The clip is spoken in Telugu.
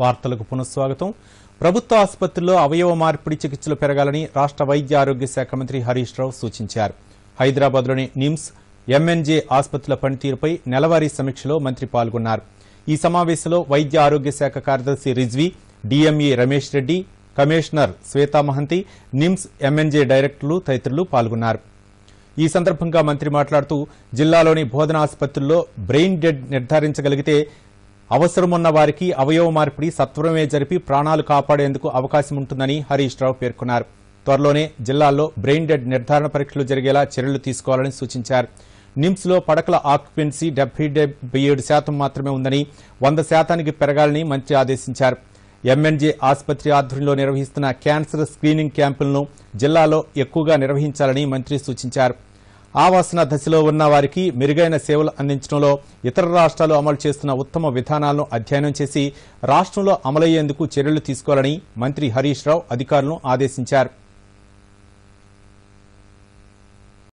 వార్తలకు పునఃస్వాగతం ప్రభుత్వ ఆసుపత్రిలో అవయవ మార్పిడి చికిత్సలు పెరగాలని రాష్ట్ర వైద్య ఆరోగ్య శాఖ మంత్రి హరీష్ రావు సూచించారు హైదరాబాద్లోని నిమ్స్ ఎంఎన్జే ఆసుపత్రుల పనితీరుపై నెలవారీ సమీక్షలో మంత్రి పాల్గొన్నారు ఈ సమావేశంలో వైద్య ఆరోగ్య శాఖ కార్యదర్శి Rizvi DME Ramesh Reddy commissioner Shweta Mahanti NIMS MNJ డైరెక్టర్లు తదితరులు పాల్గొన్నారు ఈ సందర్భంగా మంత్రి మాట్లాడుతూ జిల్లాలోని బోధన ఆసుపత్రుల్లో బ్రెయిన్ డెడ్ నిర్ధారించగలిగితే అవసరమున్న వారికి అవయవ మార్పిడి సత్వరమే జరిపి ప్రాణాలు కాపాడేందుకు అవకాశం ఉంటుందని హరీష్ రావు పేర్కొన్నారు త్వరలోనే జిల్లాల్లో బ్రెయిన్ డెడ్ నిర్ధారణ పరీక్షలు జరిగేలా చర్యలు తీసుకోవాలని సూచించారు నిమ్స్లో పడకల ఆక్యుపెన్సీ డెబ్బై డెబ్బై ఏడు శాతం మాత్రమే ఉందని వంద శాతానికి పెరగాలని మంత్రి ఆదేశించారు ఎంఎన్జే ఆసుపత్రి ఆధ్వర్యంలో నిర్వహిస్తున్న క్యాన్సర్ స్క్రీనింగ్ క్యాంపులను జిల్లాలో ఎక్కువగా నిర్వహించాలని మంత్రి సూచించారు ఆవాసన దశలో ఉన్న వారికి మెరుగైన సేవలు అందించడంలో ఇతర రాష్ట్రాలు అమలు చేస్తున్న ఉత్తమ విధానాలను అధ్యయనం చేసి రాష్ట్రంలో అమలయ్యేందుకు చర్యలు తీసుకోవాలని మంత్రి హరీష్ రావు అధికారులను ఆదేశించారు